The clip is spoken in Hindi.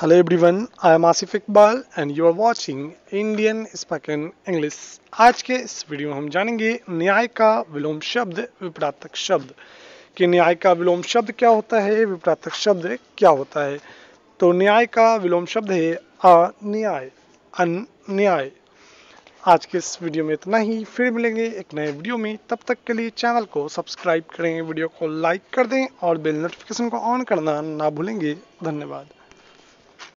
Hello everyone, I am Asif Iqbal and you are watching Indian Spoken English. आज के इस वीडियो में हम जानेंगे न्याय का विलोम शब्द विपरातक शब्द कि न्याय का विलोम शब्द क्या होता है विपरातक शब्द क्या होता है तो न्याय का विलोम शब्द है अन्याय अन्याय आज के इस वीडियो में इतना ही फिर मिलेंगे एक नए वीडियो में तब तक के लिए चैनल को सब्सक्राइब करें वीडियो को लाइक कर दें और बेल नोटिफिकेशन को ऑन करना ना भूलेंगे धन्यवाद